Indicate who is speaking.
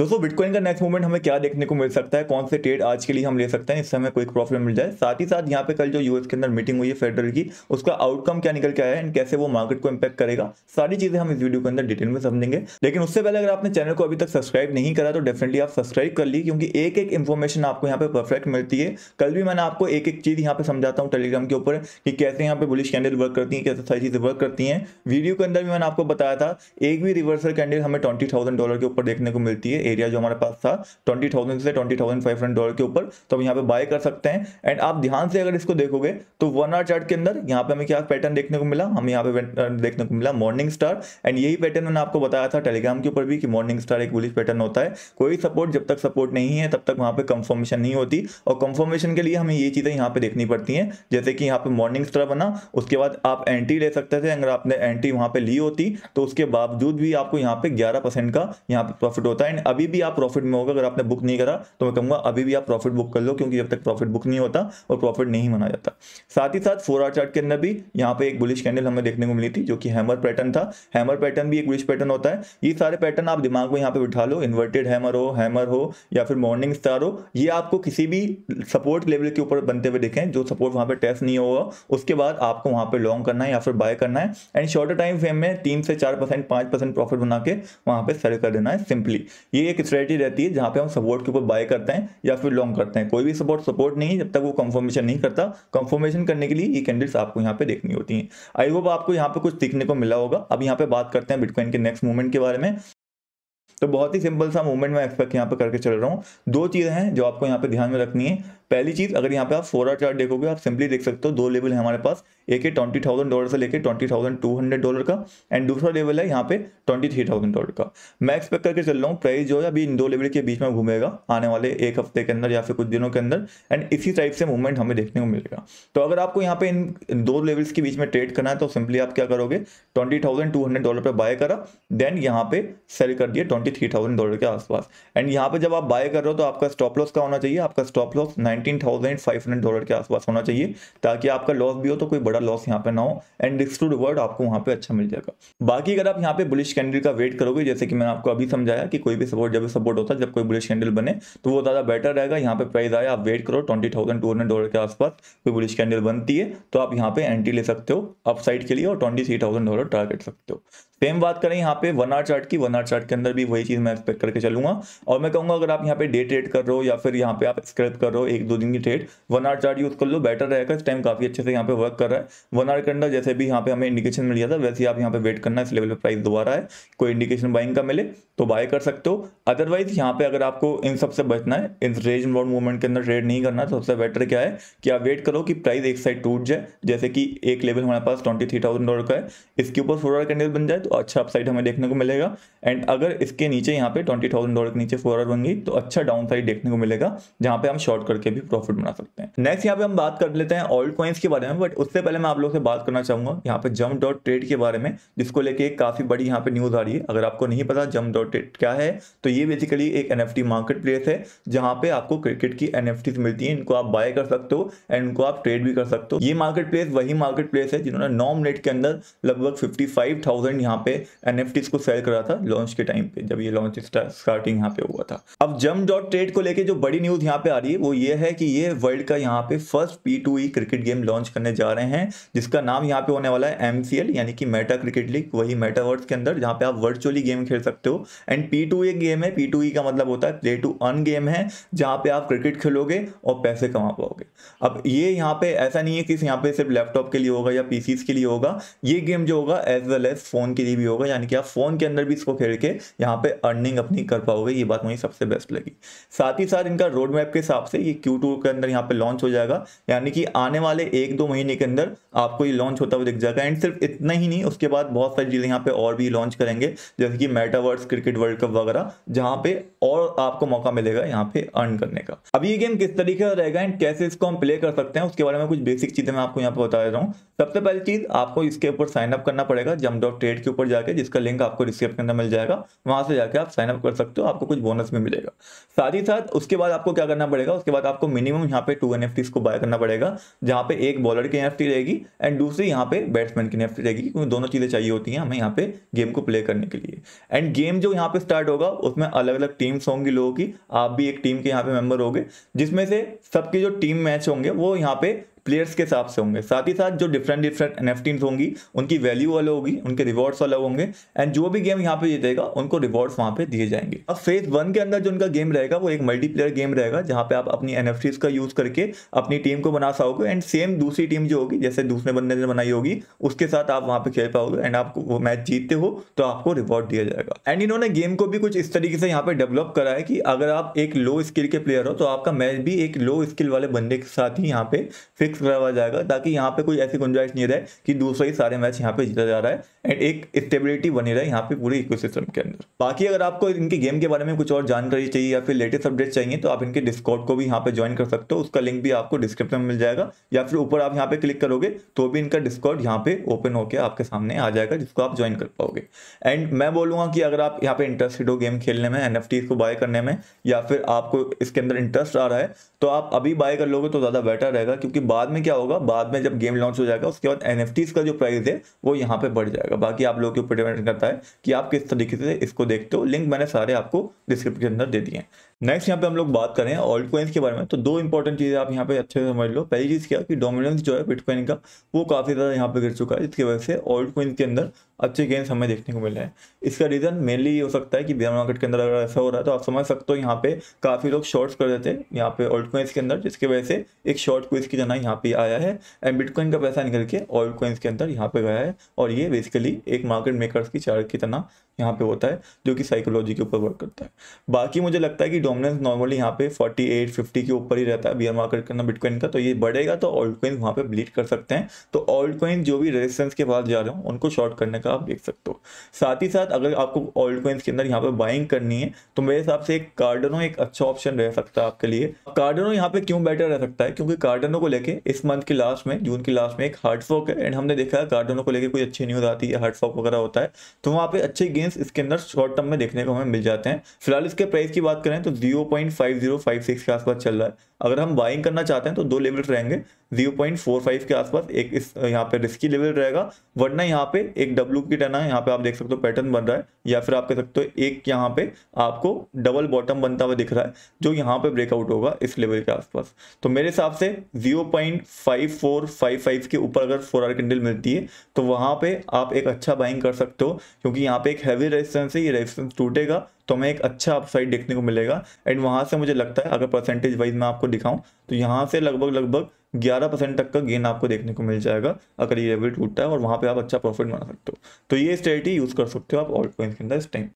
Speaker 1: दोस्तों बिटकॉइन का next movement हमें क्या देखने को मिल सकता है कौन से ट्रेड आज के लिए हम ले सकते हैं इससे हमें कोई प्रॉफिट मिल जाए साथ ही साथ यहाँ पे कल जो यूएस के अंदर मीटिंग हुई है फेडरल की उसका आउटकम क्या निकल के आया है एंड कैसे वो मार्केट को इम्पैक्ट करेगा सारी चीजें हम इस वीडियो के अंदर डिटेल में समझेंगे लेकिन उससे पहले अगर आपने चैनल को अभी तक सब्सक्राइब नहीं करा तो डेफिनेटली आप सब्सक्राइब कर ली क्योंकि एक एक इन्फॉर्मेशन आपको यहाँ पे परफेक्ट मिलती है कल भी मैंने आपको एक एक चीज यहाँ पे समझाता हूँ टेलीग्राम के ऊपर कि कैसे यहाँ पे बुलिश कैंडल वर्क करती है कैसे सारी चीजें वर्क करती है वीडियो के अंदर भी मैंने आपको बताया था एक भी रिवर्सल कैंडल हमें ट्वेंटी डॉलर के ऊपर देखने को मिलती है एरिया जो हमारे पास था ट्वेंटी थाउजेंड से twenty thousand five hundred dollar के ऊपर तो हम यहाँ पे बाय कर सकते हैं एंड आप ध्यान से अगर इसको देखोगे तो वन आर चार्ट के अंदर यहाँ पे हमें क्या पैटर्न देखने को मिला हमें यहाँ पे uh, देखने को मिला मॉर्निंग स्टार एंड यही पैटर्न मैंने आपको बताया था टेलीग्राम के ऊपर भी कि मॉर्निंग स्टार एक बुलिस पैटर्न होता है कोई सपोर्ट जब तक सपोर्ट नहीं है तब तक वहाँ पर कंफर्मेशन नहीं होती और कंफर्मेशन के लिए हमें ये चीज़ें यहाँ पर देखनी पड़ती हैं जैसे कि यहाँ पर मॉर्निंग स्टार बना उसके बाद आप एंट्री ले सकते थे अगर आपने एंट्री वहाँ पर ली होती तो उसके बावजूद भी आपको यहाँ पे ग्यारह का यहाँ पे प्रॉफिट होता है एंड अभी भी आप प्रॉफिट में होगा अगर आपने बुक नहीं करा तो मैं कहूंगा अभी भी आप प्रॉफिट बुक कर लो क्योंकि जब तक प्रॉफिट बुक नहीं होता और प्रॉफिट नहीं माना जाता साथ ही साथ फोर आर चार्ट के अंदर भी यहाँ पे एक बुलिश कैंडल हमें देखने को मिली थी जो कि हैमर पैटर्न था हैमर पैटर्न भी एक बुलिश पैटर्न होता है ये सारे पैटर्न आप दिमाग में यहाँ पे बिठा लो इन्वर्टेड हैमर हो हैमर हो या फिर मॉर्निंग स्टार हो ये आपको किसी भी सपोर्ट लेवल के ऊपर बनते हुए देखें जो सपोर्ट वहाँ पर टेस्ट नहीं होगा उसके बाद आपको वहाँ पर लॉन्ग करना है या फिर बाय करना है एंड शॉर्टर टाइम फ्रेम में तीन से चार परसेंट प्रॉफिट बना के वहाँ पर सेल कर देना है सिंपली ये ये एक स्ट्रेटी रहती है जहां पे हम सपोर्ट के ऊपर बाय करते हैं या फिर लॉन्ग करते हैं कोई भी सपोर्ट सपोर्ट नहीं जब तक वो कंफर्मेशन नहीं करता कंफर्मेशन करने के लिए ये कैंडल्स आपको यहाँ पे देखनी होती है आई होप आपको यहाँ पे कुछ दिखने को मिला होगा अब यहाँ पे बात करते हैं बिटकॉइन के नेक्स्ट मूवमेंट के बारे में तो बहुत ही सिंपल सा मूवमेंट मैं एक्सपेक्ट यहाँ पे करके चल रहा हूँ दो चीज़ें हैं जो आपको यहाँ पे ध्यान में रखनी है पहली चीज़ अगर यहाँ पे आप फोर आर चार्ट देखोगे आप सिंपली देख सकते हो दो लेवल है हमारे पास एक है ट्वेंटी थाउजेंड डॉलर से लेकर twenty thousand two hundred dollar का एंड दूसरा लेवल है यहाँ पे ट्वेंटी थ्री थाउजेंड डॉलर का मैं एक्सपेक्ट करके चल रहा हूँ प्राइस जो है अभी इन दो लेवल के बीच में घूमेगा आने वाले एक हफ्ते के अंदर या फिर कुछ दिनों के अंदर एंड इसी टाइप से मूवमेंट हमें देखने को मिलेगा तो अगर आपको यहाँ पे इन दो लेवल्स के बीच में ट्रेड करना है तो सिंपली आप क्या करोगे twenty thousand two hundred dollar पर बाय करा देन यहाँ पे सेल कर दिया twenty twenty three thousand dollar के आसपास एंड यहाँ पे जब आप बाय कर रहे हो तो आपका स्टॉप लॉस का होना चाहिए आपका stop loss nineteen thousand five hundred dollar के आसपास होना चाहिए ताकि आपका लॉस भी हो तो कोई बड़ा लॉस यहाँ पे ना हो एंड रिस्क टू रिवर्ड आपको वहाँ पे अच्छा मिल जाएगा बाकी अगर आप यहाँ पे बुलिश कैंडल का वेट करोगे जैसे कि मैंने आपको अभी समझाया कि कोई भी सपोर्ट जब सपोर्ट होता है जब कोई बुलिश कैंडल बने तो वो ज़्यादा बेटर रहेगा यहाँ पे प्राइस आया आप वेट करो twenty thousand two hundred dollar के आसपास कोई बुलिश कैंडल बनती है तो आप यहाँ पे एंट्री ले सकते हो अपसाइड के लिए और twenty three thousand dollar target सकते हो सेम बात करें यहाँ पे वन आर चार्ट की वन आर चार्ट के अंदर भी वही चीज़ मैं एक्सपेक्ट करके चलूंगा और मैं कहूँगा अगर आप यहाँ पे डे ट्रेड कर रहे हो या फिर यहाँ पे आप स्क्रेप कर रहे हो एक दो दिन की trade one R chart use कर लो बेटर रहेगा इस टाइम काफ़ी अच्छे से यहाँ पे वर्क कर रहा है वन आर के अंदर जैसे भी यहाँ पे हमें इंडिकेशन मिल गया था वैसे आप यहाँ पे वेट करना इस लेवल पर प्राइस दोबारा है कोई इंडिकेशन बाइंग का मिले तो बाय कर सकते हो अदरवाइज यहाँ पे अगर आपको इन सबसे बचना है इन रेंज बॉन्ड मूवमेंट के अंदर ट्रेड नहीं करना तो सबसे बेटर क्या है कि आप वेट करो कि प्राइस एक साइड टूट जाए जैसे कि एक लेवल हमारे पास ट्वेंटी थ्री थाउजेंड डॉलर का है इसके ऊपर आर कैंडल बन जाए तो अच्छा अपसाइड हमें देखने को मिलेगा एंड अगर इसके नीचे यहाँ पे ट्वेंटी थाउजेंड डॉलर के नीचे फोर आर बन तो अच्छा डाउन साइड देखने को मिलेगा जहाँ पे हम शॉर्ट करके भी प्रॉफिट बना सकते हैं नेक्स्ट यहाँ पे हम बात कर लेते हैं ऑल्ड कॉइन्स के बारे में बट उससे पहले मैं आप लोग से बात करना चाहूंगा यहाँ पे जम डॉट ट्रेड के बारे में जिसको लेके काफी बड़ी यहाँ पे न्यूज आ रही है अगर आपको नहीं पता जम डॉट ट्रेड क्या है तो ये बेसिकली एक एन मार्केट प्लेस है जहाँ पे आपको क्रिकेट की एन मिलती है इनको आप बाय कर सकते हो एंड इनको आप ट्रेड भी कर सकते हो ये मार्केट प्लेस वही मार्केट प्लेस है जिन्होंने नौ मिनट के अंदर लगभग फिफ्टी फाइव थाउजेंड यहाँ यहाँ पे एन को सेल करा था लॉन्च के टाइम पे जब ये लॉन्च स्टार्टिंग यहाँ पे हुआ था अब जम डॉट ट्रेड को लेके जो बड़ी न्यूज यहाँ पे आ रही है वो ये है कि ये वर्ल्ड का यहाँ पे first P to E cricket game launch करने जा रहे हैं जिसका नाम यहाँ पे होने वाला है एम यानी कि मेटा क्रिकेट लीग वही मेटावर्स के अंदर जहाँ पे आप वर्चुअली गेम खेल सकते हो एंड पी टू एक गेम है पी टू ई का मतलब होता है प्ले टू अन गेम है जहाँ पे आप क्रिकेट खेलोगे और पैसे कमा पाओगे अब ये यहाँ पे ऐसा नहीं है कि यहाँ पे सिर्फ लैपटॉप के लिए होगा या पीसीस के लिए होगा ये गेम जो होगा एज वेल एज फोन के फ्री भी होगा यानी कि आप फ़ोन के अंदर भी इसको खेल के यहाँ पे अर्निंग अपनी कर पाओगे ये बात मुझे सबसे बेस्ट लगी साथ ही साथ इनका रोड मैप के हिसाब से ये क्यू टू के अंदर यहाँ पे लॉन्च हो जाएगा यानी कि आने वाले एक दो महीने के अंदर आपको ये लॉन्च होता हुआ दिख जाएगा एंड सिर्फ इतना ही नहीं उसके बाद बहुत सारी चीज़ें यहाँ पे और भी लॉन्च करेंगे जैसे कि मेटावर्स क्रिकेट वर्ल्ड कप वगैरह जहाँ पे और आपको मौका मिलेगा यहाँ पे अर्न करने का अब ये गेम किस तरीके का रहेगा एंड कैसे इसको हम प्ले कर सकते हैं उसके बारे में कुछ बेसिक चीज़ें मैं आपको यहाँ पे बता रहा हूँ सबसे पहली चीज़ आपको इसके ऊपर साइन अप करना पड़ेगा जम डॉट ट्रेड के ऊपर ऊपर जाके जिसका लिंक आपको रिसिप्ट के मिल जाएगा वहां से जाके आप साइनअप कर सकते हो आपको कुछ बोनस भी मिलेगा साथ ही साथ उसके बाद आपको क्या करना पड़ेगा उसके बाद आपको मिनिमम यहाँ पे टू एन को बाय करना पड़ेगा जहाँ पे एक बॉलर की एन रहेगी एंड दूसरी यहाँ पे बैट्समैन की एन रहेगी क्योंकि दोनों चीज़ें चाहिए होती हैं हमें यहाँ पे गेम को प्ले करने के लिए एंड गेम जो यहाँ पे स्टार्ट होगा उसमें अलग अलग टीम्स होंगी लोगों की आप भी एक टीम के यहाँ पे मेंबर होगे जिसमें से सबके जो टीम मैच होंगे वो यहाँ पे प्लेयर्स के हिसाब से होंगे साथ ही साथ जो डिफरेंट डिफरेंट एन होंगी उनकी वैल्यू अलग होगी उनके रिवॉर्ड्स अलग होंगे एंड जो भी गेम यहाँ पे जीतेगा उनको रिवॉर्ड्स वहाँ पे दिए जाएंगे अब फेज वन के अंदर जो उनका गेम रहेगा वो एक मल्टीप्लेयर गेम रहेगा जहाँ पे आप अपनी एन का यूज करके अपनी टीम को बना सकोगे एंड सेम दूसरी टीम जो होगी जैसे दूसरे बंदे ने बनाई होगी उसके साथ आप वहाँ पे खेल पाओगे एंड आप वो मैच जीतते हो तो आपको रिवॉर्ड दिया जाएगा एंड इन्होंने गेम को भी कुछ इस तरीके से यहाँ पे डेवलप करा है कि अगर आप एक लो स्किल के प्लेयर हो तो आपका मैच भी एक लो स्किल वाले बंदे के साथ ही यहाँ पे फिक्स फिक्स करवाया जाएगा ताकि यहाँ पे कोई ऐसी गुंजाइश नहीं रहे कि दूसरा ही सारे मैच यहाँ पे जीता जा रहा है एंड एक स्टेबिलिटी बनी रहे यहाँ पे पूरे इको के अंदर बाकी अगर आपको इनके गेम के बारे में कुछ और जानकारी चाहिए या फिर लेटेस्ट अपडेट चाहिए तो आप इनके डिस्कॉट को भी यहाँ पे ज्वाइन कर सकते हो उसका लिंक भी आपको डिस्क्रिप्शन में मिल जाएगा या फिर ऊपर आप यहाँ पे क्लिक करोगे तो भी इनका डिस्कॉट यहाँ पे ओपन होकर आपके सामने आ जाएगा जिसको आप ज्वाइन कर पाओगे एंड मैं बोलूँगा कि अगर आप यहाँ पे इंटरेस्टेड हो गेम खेलने में एन को बाय करने में या फिर आपको इसके अंदर इंटरेस्ट आ रहा है तो आप अभी बाय कर लोगे तो ज़्यादा बेटर रहेगा क्योंकि बाद बाद में क्या होगा बाद में जब गेम लॉन्च हो जाएगा उसके बाद एन का जो प्राइस है वो यहाँ पे बढ़ जाएगा बाकी आप लोगों के ऊपर डिपेंड करता है कि आप किस तरीके से इसको देखते हो लिंक मैंने सारे आपको डिस्क्रिप्शन के अंदर दे दिए हैं नेक्स्ट यहाँ पे हम लोग बात करें ऑल्ड कोइंस के बारे में तो दो इंपॉर्टेंट चीज़ें आप यहाँ पे अच्छे से समझ लो पहली चीज़ क्या कि डोमिनेंस जो है बिटकॉइन का वो काफ़ी ज़्यादा यहाँ पे गिर चुका है जिसकी वजह से ऑल्ड कोइंस के अंदर अच्छे गेंस हमें देखने को मिल रहे हैं इसका रीज़न मेनली ये हो सकता है कि बेयर मार्केट के अंदर अगर ऐसा हो रहा है तो आप समझ सकते हो यहाँ पे काफ़ी लोग शॉर्ट्स कर देते हैं यहाँ पे ऑल्ड कोइंस के अंदर जिसकी वजह से एक शॉर्ट क्विज की जाना है यहाँ पे आया है एंड बिटकॉइन का पैसा निकल के ऑयल कॉइन्स के अंदर यहाँ पे गया है और ये बेसिकली एक मार्केट मेकर्स की चार्ज की तरह यहाँ पे होता है जो कि साइकोलॉजी के ऊपर वर्क करता है बाकी मुझे लगता है कि डोमिनेंस नॉर्मली यहाँ पे 48 50 के ऊपर ही रहता है बियर मार्केट करना बिटकॉइन का तो ये बढ़ेगा तो ऑल्ट कॉइन वहाँ पे ब्लीड कर सकते हैं तो ऑल्ट कॉइन जो भी रेजिस्टेंस के पास जा रहे हो उनको शॉर्ट करने का आप देख सकते हो साथ ही साथ अगर आपको ऑल्ट कॉइन्स के अंदर यहाँ पे बाइंग करनी है तो मेरे हिसाब से एक कार्डनो एक अच्छा ऑप्शन रह सकता है आपके लिए कार्डनो यहाँ पे क्यों बेटर रह सकता है क्योंकि कार्डनो को लेकर इस मंथ के लास्ट में जून के लास्ट में एक हार्ड फॉक है एंड हमने देखा है कार्डनो को लेकर कोई अच्छी न्यूज आती है हार्ड फॉक वगैरह होता है तो वहाँ पे अच्छे गेंद कॉइन्स इसके अंदर शॉर्ट टर्म में देखने को हमें मिल जाते हैं फिलहाल इसके प्राइस की बात करें तो zero point five zero five six के आसपास चल रहा है अगर हम बाइंग करना चाहते हैं तो दो लेवल रहेंगे 0.45 के आसपास एक इस यहाँ पे रिस्की लेवल रहेगा वरना यहाँ पे एक डब्लू की टना यहाँ पे आप देख सकते हो पैटर्न बन रहा है या फिर आप कह सकते हो एक यहाँ पे आपको डबल बॉटम बनता हुआ दिख रहा है जो यहाँ पे ब्रेकआउट होगा इस लेवल के आसपास तो मेरे हिसाब से जीरो के ऊपर अगर फोर आर कैंडल मिलती है तो वहाँ पर आप एक अच्छा बाइंग कर सकते हो क्योंकि यहाँ पे एक हैवी रेजिस्टेंस है ये रेजिस्टेंस टूटेगा तो हमें एक अच्छा अपसाइड देखने को मिलेगा एंड वहाँ से मुझे लगता है अगर परसेंटेज वाइज मैं आपको दिखाऊँ तो यहाँ से लगभग लगभग ग्यारह परसेंट तक का गेन आपको देखने को मिल जाएगा अगर ये लेवल टूटता है और वहाँ पे आप अच्छा प्रॉफिट बना सकते हो तो ये स्ट्रेटी यूज़ कर सकते हो आप ऑल्ट कॉइन्स के अंदर इस टाइम